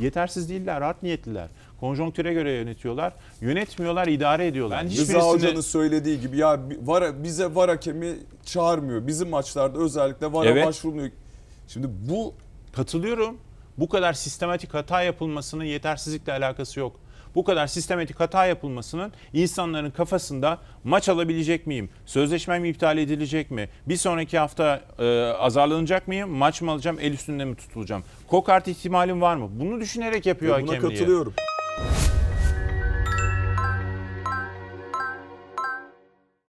Yetersiz değiller, art niyetliler. Konjonktüre göre yönetiyorlar. Yönetmiyorlar, idare ediyorlar. Ben Rıza Hoca'nın söylediği gibi ya var, bize var hakemi çağırmıyor. Bizim maçlarda özellikle VAR'a evet. başvurmuyor. Şimdi bu... Katılıyorum. Bu kadar sistematik hata yapılmasının yetersizlikle alakası yok bu kadar sistematik hata yapılmasının insanların kafasında maç alabilecek miyim? Sözleşmem iptal edilecek mi? Bir sonraki hafta e, azarlanacak mıyım? Maç mı alacağım? El üstünde mi tutulacağım? Kokart ihtimalim var mı? Bunu düşünerek yapıyor ya buna hakemliği. katılıyorum.